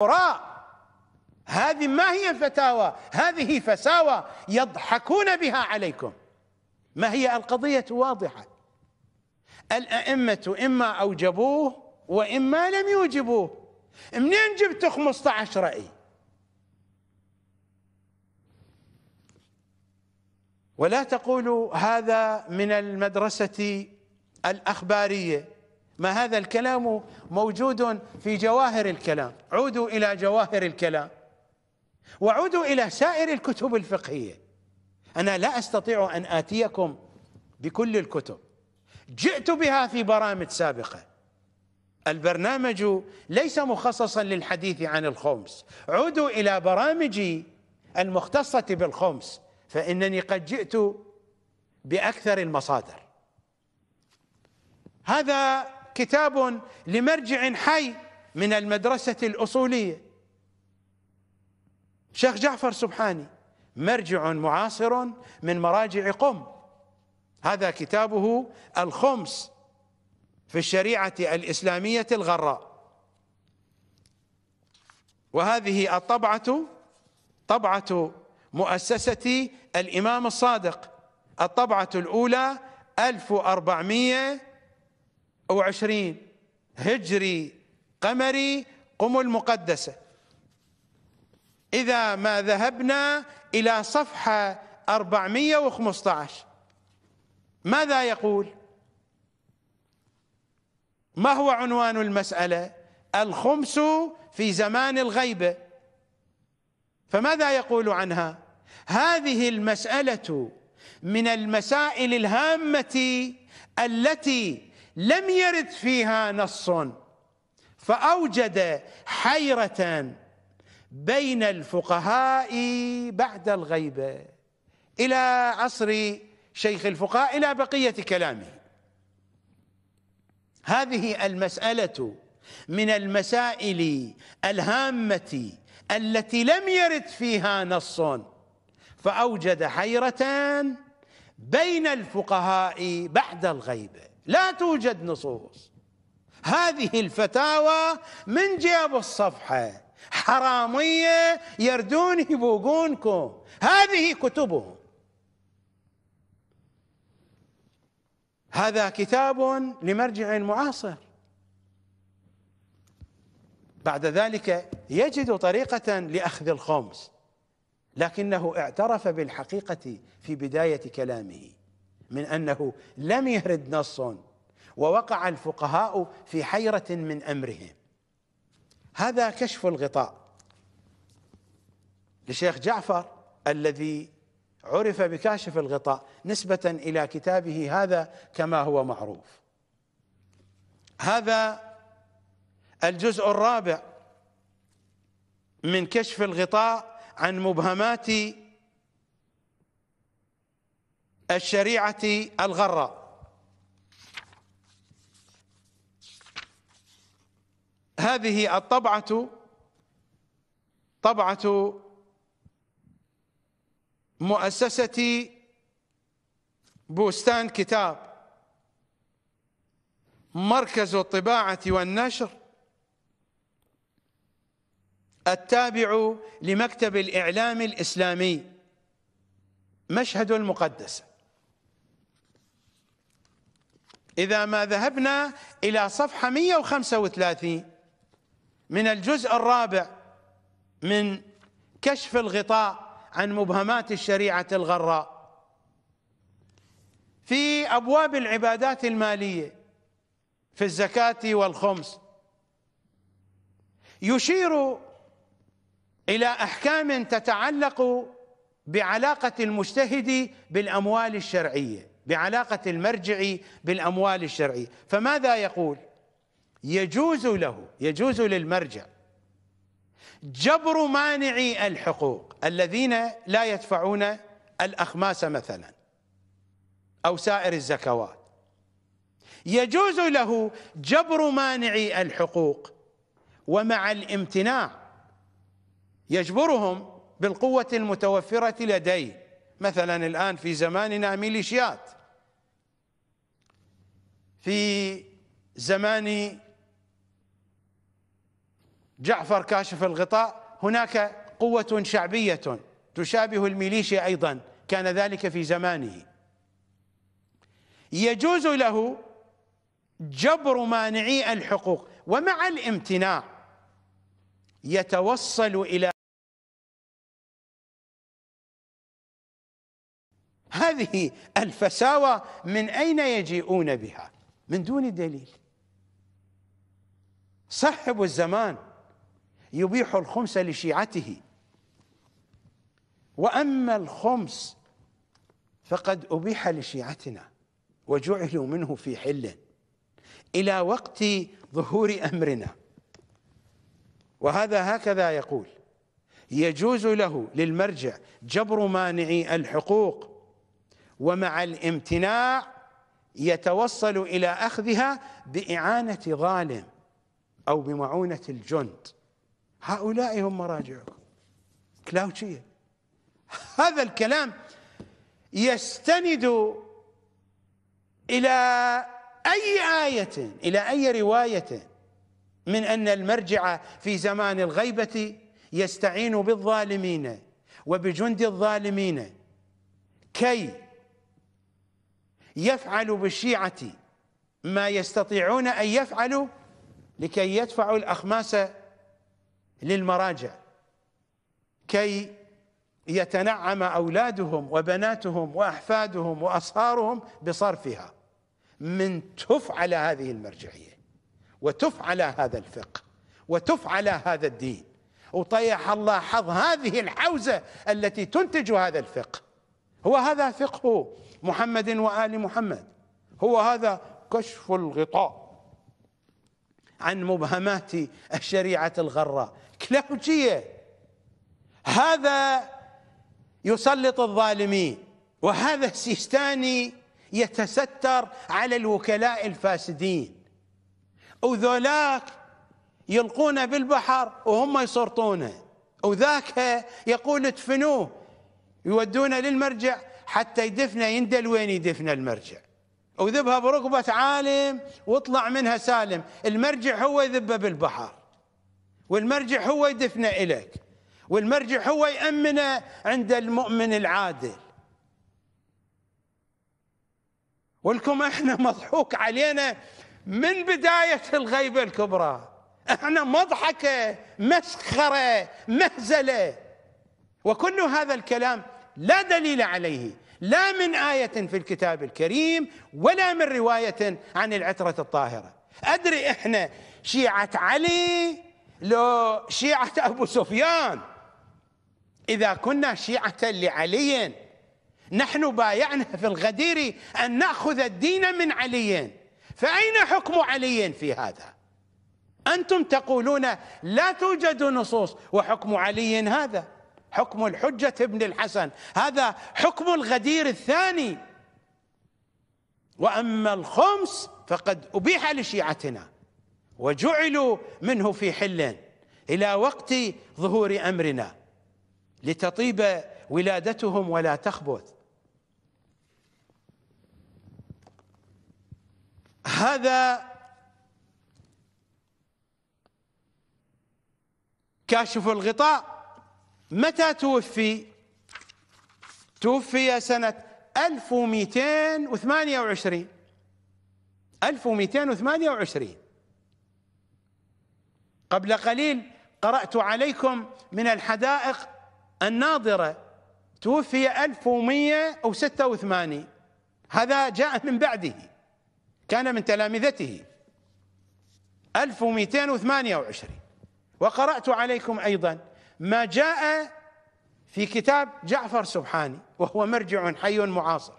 وراء هذه ما هي فتاوى هذه فساوى يضحكون بها عليكم ما هي القضية واضحة الأئمة إما أوجبوه وإما لم يوجبوه منين جبت 15 رأي ولا تقولوا هذا من المدرسة الأخبارية ما هذا الكلام موجود في جواهر الكلام عودوا إلى جواهر الكلام وعودوا إلى سائر الكتب الفقهية أنا لا أستطيع أن آتيكم بكل الكتب جئت بها في برامج سابقة البرنامج ليس مخصصا للحديث عن الخمس عودوا إلى برامجي المختصة بالخمس فإنني قد جئت بأكثر المصادر هذا كتاب لمرجع حي من المدرسة الأصولية شيخ جعفر سبحاني مرجع معاصر من مراجع قم هذا كتابه الخمس في الشريعة الإسلامية الغراء وهذه الطبعة طبعة مؤسسة الإمام الصادق الطبعة الأولى 1400 أو عشرين هجري قمري قم المقدسة إذا ما ذهبنا إلى صفحة 415 ماذا يقول ما هو عنوان المسألة الخمس في زمان الغيبة فماذا يقول عنها هذه المسألة من المسائل الهامة التي لم يرد فيها نص فأوجد حيرة بين الفقهاء بعد الغيبة إلى عصر شيخ الفقهاء إلى بقية كلامه هذه المسألة من المسائل الهامة التي لم يرد فيها نص فأوجد حيرة بين الفقهاء بعد الغيبة لا توجد نصوص هذه الفتاوى من جاب الصفحة حرامية يردون يبوقونكم هذه كتبهم هذا كتاب لمرجع معاصر بعد ذلك يجد طريقة لأخذ الخمس لكنه اعترف بالحقيقة في بداية كلامه من أنه لم يرد نص ووقع الفقهاء في حيرة من أمرهم هذا كشف الغطاء لشيخ جعفر الذي عرف بكاشف الغطاء نسبة إلى كتابه هذا كما هو معروف هذا الجزء الرابع من كشف الغطاء عن مبهمات الشريعة الغراء هذه الطبعة طبعة مؤسسة بوستان كتاب مركز الطباعة والنشر التابع لمكتب الإعلام الإسلامي مشهد المقدسه إذا ما ذهبنا إلى صفحة 135 من الجزء الرابع من كشف الغطاء عن مبهمات الشريعة الغراء في أبواب العبادات المالية في الزكاة والخمس يشير إلى أحكام تتعلق بعلاقة المجتهد بالأموال الشرعية بعلاقة المرجع بالأموال الشرعية فماذا يقول يجوز له يجوز للمرجع جبر مانعي الحقوق الذين لا يدفعون الأخماس مثلا أو سائر الزكوات يجوز له جبر مانعي الحقوق ومع الامتناع يجبرهم بالقوة المتوفرة لديه مثلا الآن في زماننا ميليشيات في زمان جعفر كاشف الغطاء هناك قوة شعبية تشابه الميليشيا أيضا كان ذلك في زمانه يجوز له جبر مانعي الحقوق ومع الامتناع يتوصل إلى هذه الفساوى من أين يجيئون بها من دون دليل صاحب الزمان يبيح الخمس لشيعته واما الخمس فقد ابيح لشيعتنا وجعلوا منه في حل الى وقت ظهور امرنا وهذا هكذا يقول يجوز له للمرجع جبر مانعي الحقوق ومع الامتناع يتوصل إلى أخذها بإعانة ظالم أو بمعونة الجند هؤلاء هم مراجعكم كلاوشية هذا الكلام يستند إلى أي آية إلى أي رواية من أن المرجع في زمان الغيبة يستعين بالظالمين وبجند الظالمين كي يفعل بالشيعة ما يستطيعون أن يفعلوا لكي يدفعوا الأخماس للمراجع كي يتنعم أولادهم وبناتهم وأحفادهم وأصهارهم بصرفها من تفعل هذه المرجعية وتفعل هذا الفقه وتفعل هذا الدين وطيح الله حظ هذه الحوزة التي تنتج هذا الفقه هو هذا فقه محمد وال محمد هو هذا كشف الغطاء عن مبهمات الشريعه الغراء كلاوجيه هذا يسلط الظالمين وهذا السيستاني يتستر على الوكلاء الفاسدين وذولاك يلقونه بالبحر وهم يصرطونه وذاك يقول ادفنوه يودونه للمرجع حتى يدفنه يندل وين يدفنه المرجع وذبها بركبة عالم واطلع منها سالم المرجع هو يذبه بالبحر والمرجع هو يدفنه إليك والمرجع هو يأمنه عند المؤمن العادل ولكم احنا مضحوك علينا من بداية الغيبة الكبرى احنا مضحكة مسخرة مهزلة وكل هذا الكلام لا دليل عليه لا من آية في الكتاب الكريم ولا من رواية عن العترة الطاهرة أدري إحنا شيعة علي لو شيعة أبو سفيان إذا كنا شيعة لعلي نحن بايعنا في الغدير أن نأخذ الدين من علي فأين حكم علي في هذا أنتم تقولون لا توجد نصوص وحكم علي هذا حكم الحجة ابن الحسن هذا حكم الغدير الثاني وأما الخمس فقد أبيح لشيعتنا وجعلوا منه في حل إلى وقت ظهور أمرنا لتطيب ولادتهم ولا تخبث هذا كاشف الغطاء متى توفي توفي سنة 1228 1228 قبل قليل قرأت عليكم من الحدائق الناظرة توفي 1186 هذا جاء من بعده كان من تلامذته 1228 وقرأت عليكم أيضا ما جاء في كتاب جعفر سبحاني وهو مرجع حي معاصر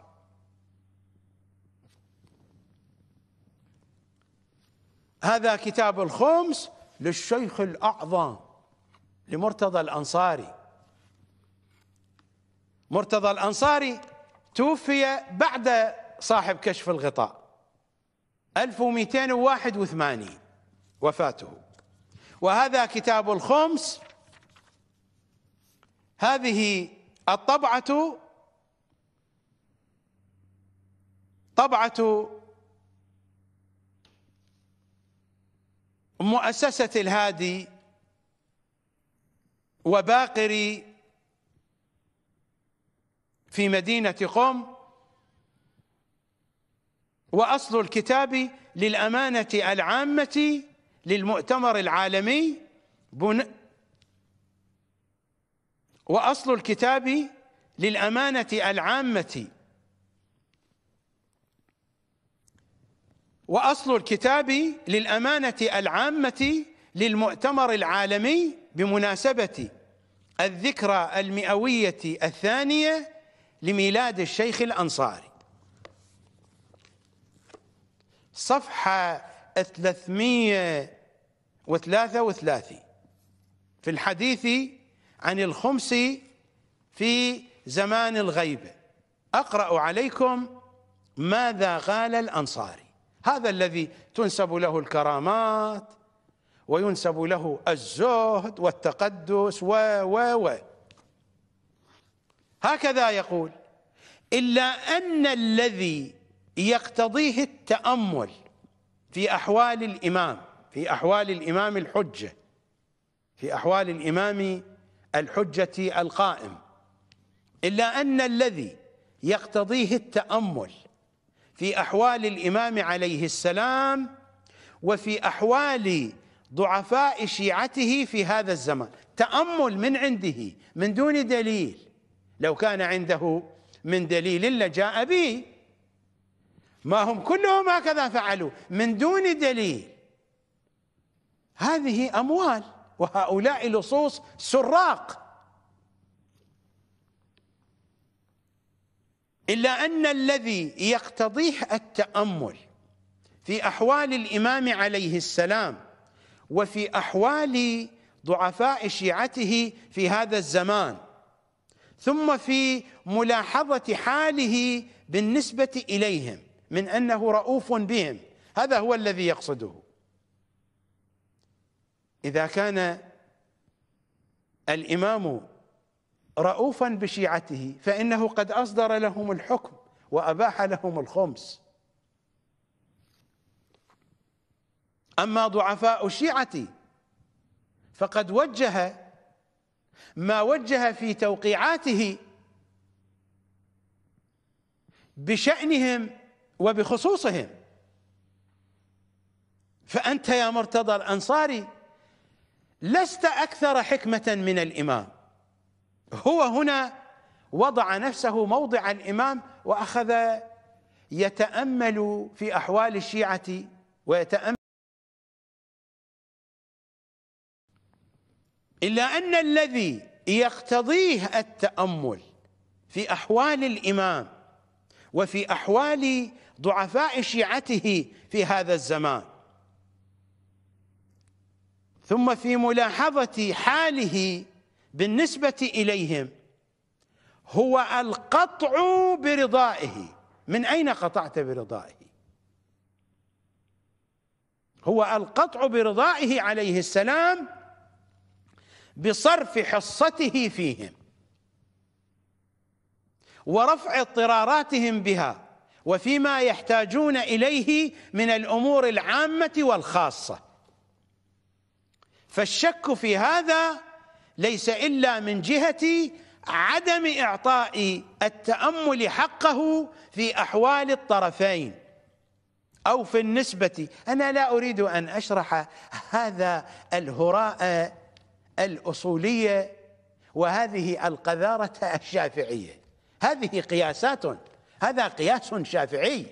هذا كتاب الخمس للشيخ الأعظم لمرتضى الأنصاري مرتضى الأنصاري توفي بعد صاحب كشف الغطاء 1281 وفاته وهذا كتاب الخمس هذه الطبعة طبعة مؤسسة الهادي وباقري في مدينة قم وأصل الكتاب للأمانة العامة للمؤتمر العالمي وأصل الكتاب للأمانة العامة وأصل الكتاب للأمانة العامة للمؤتمر العالمي بمناسبة الذكرى المئوية الثانية لميلاد الشيخ الأنصاري صفحة 333 في الحديث عن الخمس في زمان الغيبة أقرأ عليكم ماذا قال الأنصاري هذا الذي تنسب له الكرامات وينسب له الزهد والتقدس و و و هكذا يقول إلا أن الذي يقتضيه التأمل في أحوال الإمام في أحوال الإمام الحجة في أحوال الإمام الحجة القائم إلا أن الذي يقتضيه التأمل في أحوال الإمام عليه السلام وفي أحوال ضعفاء شيعته في هذا الزمان تأمل من عنده من دون دليل لو كان عنده من دليل لجاء به ما هم كلهم هكذا فعلوا من دون دليل هذه أموال وهؤلاء لصوص سراق الا ان الذي يقتضيه التامل في احوال الامام عليه السلام وفي احوال ضعفاء شيعته في هذا الزمان ثم في ملاحظه حاله بالنسبه اليهم من انه رؤوف بهم هذا هو الذي يقصده إذا كان الإمام رؤوفا بشيعته فإنه قد أصدر لهم الحكم وأباح لهم الخمس أما ضعفاء الشيعة فقد وجه ما وجه في توقيعاته بشأنهم وبخصوصهم فأنت يا مرتضى الأنصاري لست اكثر حكمه من الامام هو هنا وضع نفسه موضع الامام واخذ يتامل في احوال الشيعه ويتامل الا ان الذي يقتضيه التامل في احوال الامام وفي احوال ضعفاء شيعته في هذا الزمان ثم في ملاحظة حاله بالنسبة إليهم هو القطع برضائه من أين قطعت برضائه هو القطع برضائه عليه السلام بصرف حصته فيهم ورفع اضطراراتهم بها وفيما يحتاجون إليه من الأمور العامة والخاصة فالشك في هذا ليس الا من جهه عدم اعطاء التامل حقه في احوال الطرفين او في النسبه انا لا اريد ان اشرح هذا الهراء الاصوليه وهذه القذاره الشافعيه هذه قياسات هذا قياس شافعي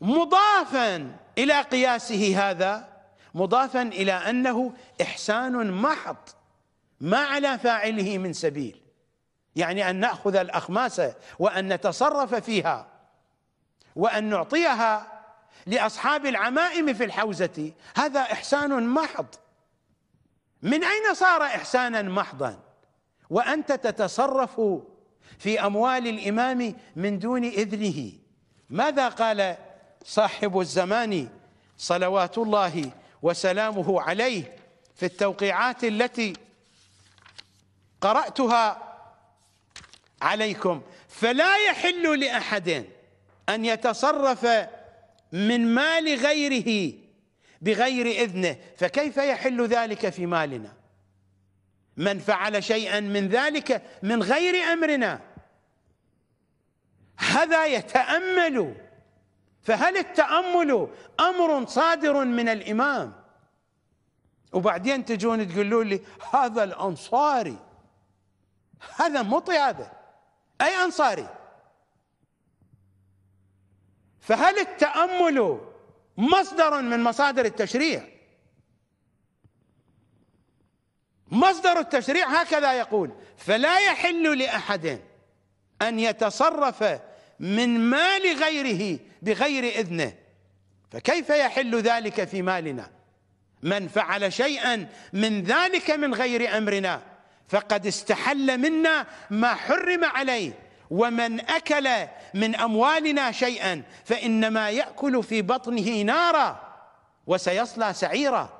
مضافا الى قياسه هذا مضافا إلى أنه إحسان محض ما على فاعله من سبيل يعني أن نأخذ الأخماس وأن نتصرف فيها وأن نعطيها لأصحاب العمائم في الحوزة هذا إحسان محض من أين صار إحسانا محضا وأنت تتصرف في أموال الإمام من دون إذنه ماذا قال صاحب الزمان صلوات الله وسلامه عليه في التوقيعات التي قراتها عليكم فلا يحل لاحد ان يتصرف من مال غيره بغير اذنه فكيف يحل ذلك في مالنا من فعل شيئا من ذلك من غير امرنا هذا يتامل فهل التأمل أمر صادر من الإمام وبعدين تجون تقولوا لي هذا الأنصاري هذا مطي هذا أي أنصاري فهل التأمل مصدر من مصادر التشريع مصدر التشريع هكذا يقول فلا يحل لأحد أن يتصرف من مال غيره بغير إذنه فكيف يحل ذلك في مالنا من فعل شيئا من ذلك من غير أمرنا فقد استحل منا ما حرم عليه ومن أكل من أموالنا شيئا فإنما يأكل في بطنه نارا وسيصلى سعيرا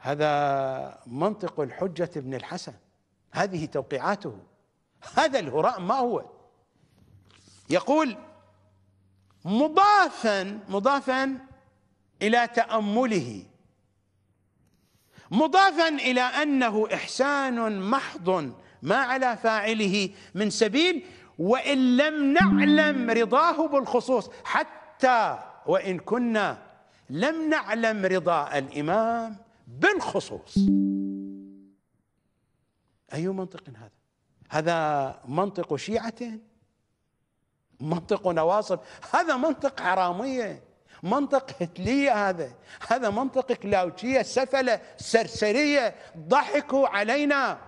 هذا منطق الحجة ابن الحسن هذه توقيعاته هذا الهراء ما هو يقول مضافا مضافا الى تامله مضافا الى انه احسان محض ما على فاعله من سبيل وان لم نعلم رضاه بالخصوص حتى وان كنا لم نعلم رضا الامام بالخصوص اي منطق هذا هذا منطق شيعة منطق نواصب هذا منطق حرامية منطق هتلية هذا هذا منطق كلاوتشية سفلة سرسرية ضحكوا علينا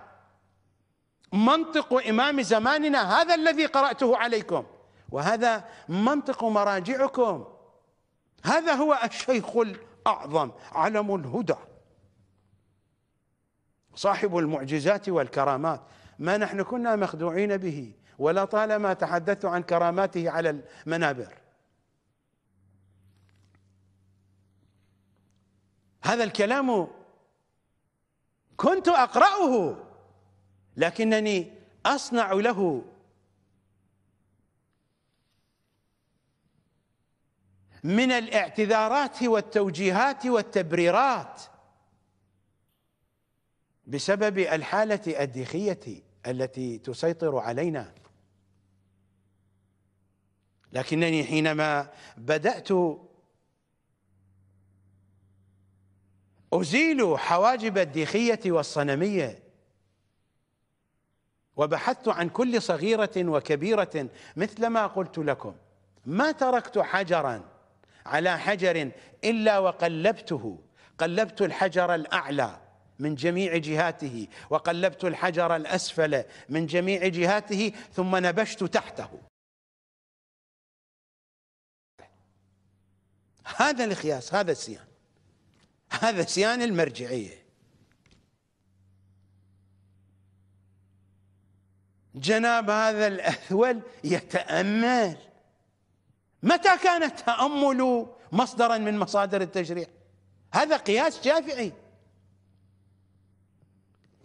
منطق إمام زماننا هذا الذي قرأته عليكم وهذا منطق مراجعكم هذا هو الشيخ الأعظم علم الهدى صاحب المعجزات والكرامات ما نحن كنا مخدوعين به ولا طالما تحدثت عن كراماته على المنابر هذا الكلام كنت اقراه لكنني اصنع له من الاعتذارات والتوجيهات والتبريرات بسبب الحاله الديخيه التي تسيطر علينا لكنني حينما بدات ازيل حواجب الديخيه والصنميه وبحثت عن كل صغيره وكبيره مثل ما قلت لكم ما تركت حجرا على حجر الا وقلبته قلبت الحجر الاعلى من جميع جهاته وقلبت الحجر الاسفل من جميع جهاته ثم نبشت تحته هذا الخياس هذا السيان هذا سيان المرجعيه جناب هذا الاثول يتامل متى كان التامل مصدرا من مصادر التشريع هذا قياس شافعي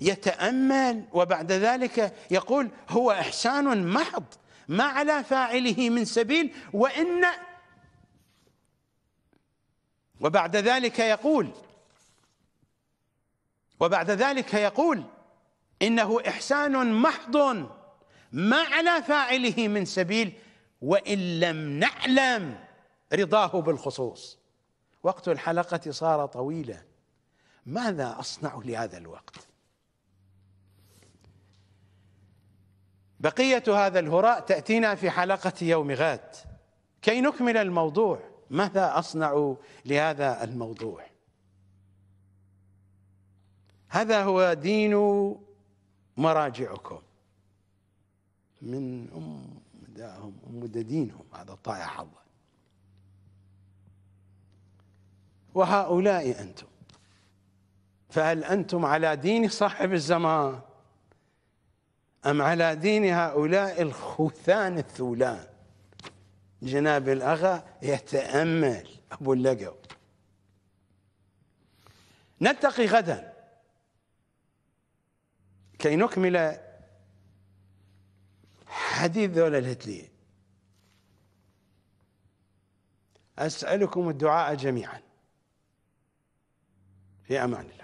يتامل وبعد ذلك يقول هو احسان محض ما على فاعله من سبيل وان وبعد ذلك يقول وبعد ذلك يقول انه احسان محض ما على فاعله من سبيل وان لم نعلم رضاه بالخصوص وقت الحلقه صار طويلا ماذا اصنع لهذا الوقت بقية هذا الهراء تأتينا في حلقة يوم غد كي نكمل الموضوع ماذا أصنع لهذا الموضوع هذا هو دين مراجعكم من أم داهم أم دينهم هذا طائع حظه وهؤلاء أنتم فهل أنتم على دين صاحب الزمان أم على دين هؤلاء الخوثان الثولان جناب الأغا يتأمل أبو اللقب نلتقي غدا كي نكمل حديث ذولا الهتلية أسألكم الدعاء جميعا في أمان الله